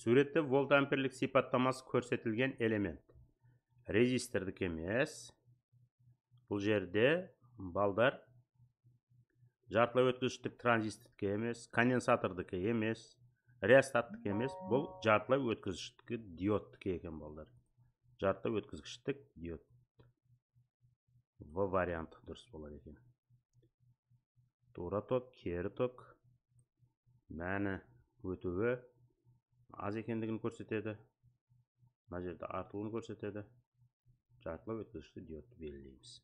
суретте вольтамперлік амперлік сипаттамасы көрсетілген элемент резистордік емес бұл жерде балдар жартылай өткізгіштік транзистордікі емес конденсатордікі емес реостаттікі емес бұл жартылай өткізгіштікі диодтікі екен балдар жартылай өткізгіштік диод в варианты дұрыс болар екен тура ток кері ток мәні өтуі аз екендігін көрсетеді мына жерде артуын көрсетеді жартылай өткізгішті диодты белгілейміз